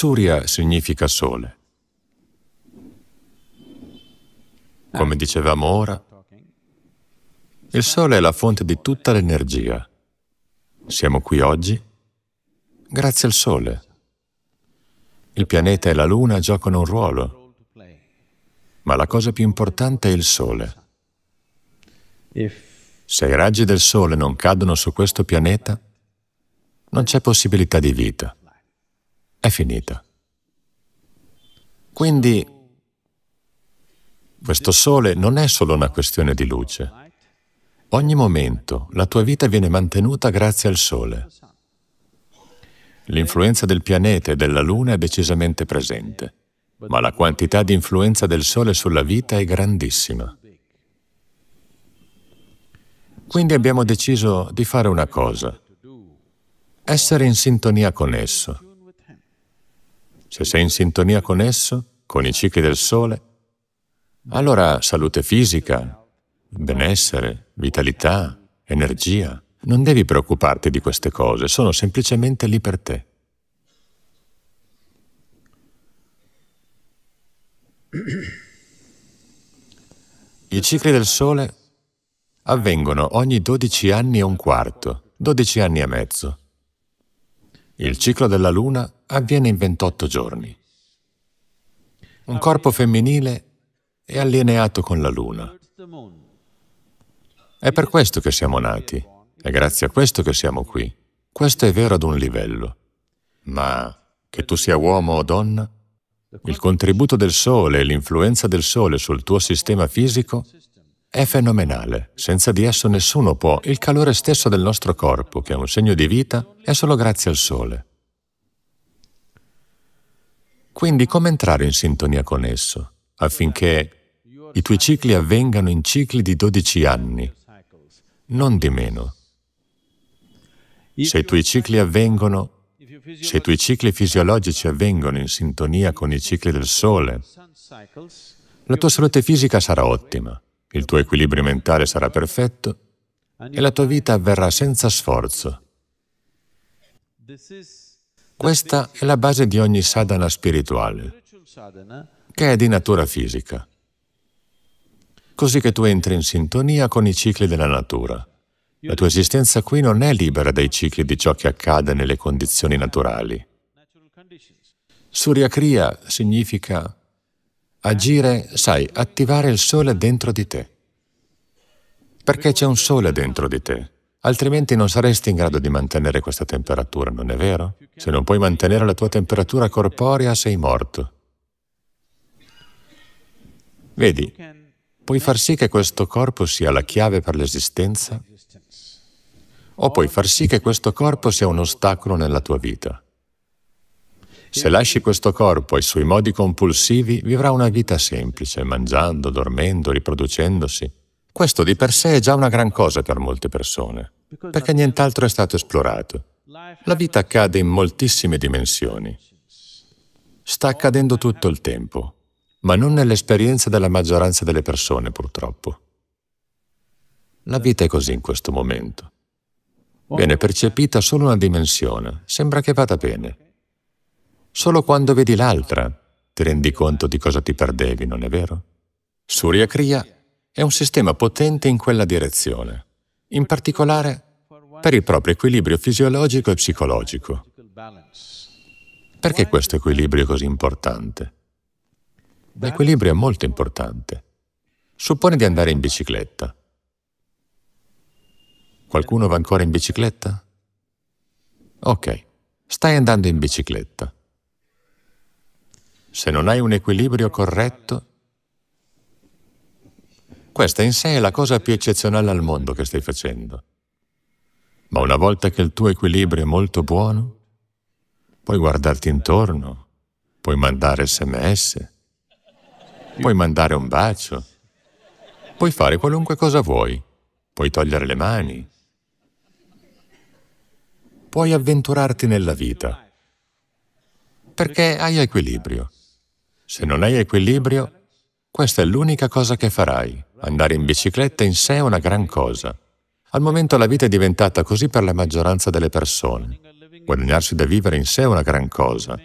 Surya significa sole. Come dicevamo ora, il sole è la fonte di tutta l'energia. Siamo qui oggi grazie al sole. Il pianeta e la luna giocano un ruolo, ma la cosa più importante è il sole. Se i raggi del sole non cadono su questo pianeta, non c'è possibilità di vita è finita. Quindi questo sole non è solo una questione di luce. Ogni momento la tua vita viene mantenuta grazie al sole. L'influenza del pianeta e della luna è decisamente presente, ma la quantità di influenza del sole sulla vita è grandissima. Quindi abbiamo deciso di fare una cosa, essere in sintonia con esso. Se sei in sintonia con esso, con i cicli del sole, allora salute fisica, benessere, vitalità, energia. Non devi preoccuparti di queste cose, sono semplicemente lì per te. I cicli del Sole avvengono ogni 12 anni e un quarto, 12 anni e mezzo. Il ciclo della luna avviene in 28 giorni. Un corpo femminile è allineato con la luna. È per questo che siamo nati, è grazie a questo che siamo qui. Questo è vero ad un livello, ma che tu sia uomo o donna, il contributo del Sole e l'influenza del Sole sul tuo sistema fisico è fenomenale. Senza di esso nessuno può. Il calore stesso del nostro corpo, che è un segno di vita, è solo grazie al sole. Quindi come entrare in sintonia con esso, affinché i tuoi cicli avvengano in cicli di 12 anni, non di meno. Se i tuoi cicli avvengono, se i tuoi cicli fisiologici avvengono in sintonia con i cicli del Sole, la tua salute fisica sarà ottima il tuo equilibrio mentale sarà perfetto e la tua vita avverrà senza sforzo. Questa è la base di ogni sadhana spirituale, che è di natura fisica, così che tu entri in sintonia con i cicli della natura. La tua esistenza qui non è libera dai cicli di ciò che accade nelle condizioni naturali. Surya Kriya significa agire, sai, attivare il sole dentro di te. Perché c'è un sole dentro di te, altrimenti non saresti in grado di mantenere questa temperatura, non è vero? Se non puoi mantenere la tua temperatura corporea, sei morto. Vedi, puoi far sì che questo corpo sia la chiave per l'esistenza o puoi far sì che questo corpo sia un ostacolo nella tua vita. Se lasci questo corpo ai suoi modi compulsivi, vivrà una vita semplice, mangiando, dormendo, riproducendosi. Questo di per sé è già una gran cosa per molte persone, perché nient'altro è stato esplorato. La vita accade in moltissime dimensioni. Sta accadendo tutto il tempo, ma non nell'esperienza della maggioranza delle persone, purtroppo. La vita è così in questo momento. Viene percepita solo una dimensione, sembra che vada bene, Solo quando vedi l'altra ti rendi conto di cosa ti perdevi, non è vero? Surya Kriya è un sistema potente in quella direzione, in particolare per il proprio equilibrio fisiologico e psicologico. Perché questo equilibrio è così importante? L'equilibrio è molto importante. Suppone di andare in bicicletta. Qualcuno va ancora in bicicletta? Ok, stai andando in bicicletta se non hai un equilibrio corretto, questa in sé è la cosa più eccezionale al mondo che stai facendo. Ma una volta che il tuo equilibrio è molto buono, puoi guardarti intorno, puoi mandare sms, puoi mandare un bacio, puoi fare qualunque cosa vuoi, puoi togliere le mani, puoi avventurarti nella vita, perché hai equilibrio. Se non hai equilibrio, questa è l'unica cosa che farai. Andare in bicicletta in sé è una gran cosa. Al momento la vita è diventata così per la maggioranza delle persone. Guadagnarsi da vivere in sé è una gran cosa.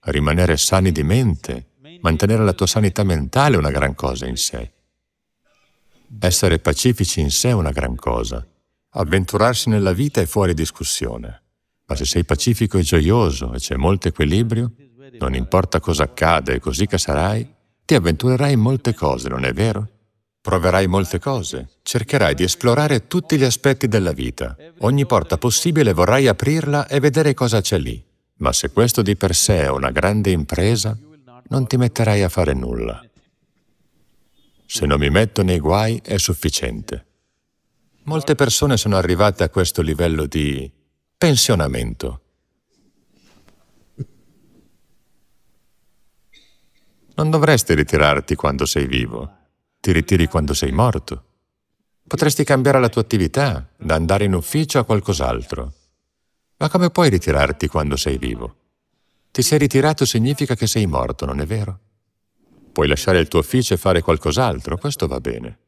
Rimanere sani di mente, mantenere la tua sanità mentale è una gran cosa in sé. Essere pacifici in sé è una gran cosa. Avventurarsi nella vita è fuori discussione. Ma se sei pacifico e gioioso e c'è molto equilibrio, non importa cosa accada e così che sarai, ti avventurerai in molte cose, non è vero? Proverai molte cose, cercherai di esplorare tutti gli aspetti della vita. Ogni porta possibile vorrai aprirla e vedere cosa c'è lì. Ma se questo di per sé è una grande impresa, non ti metterai a fare nulla. Se non mi metto nei guai è sufficiente. Molte persone sono arrivate a questo livello di pensionamento. Non dovresti ritirarti quando sei vivo, ti ritiri quando sei morto. Potresti cambiare la tua attività, da andare in ufficio a qualcos'altro. Ma come puoi ritirarti quando sei vivo? Ti sei ritirato significa che sei morto, non è vero? Puoi lasciare il tuo ufficio e fare qualcos'altro, questo va bene.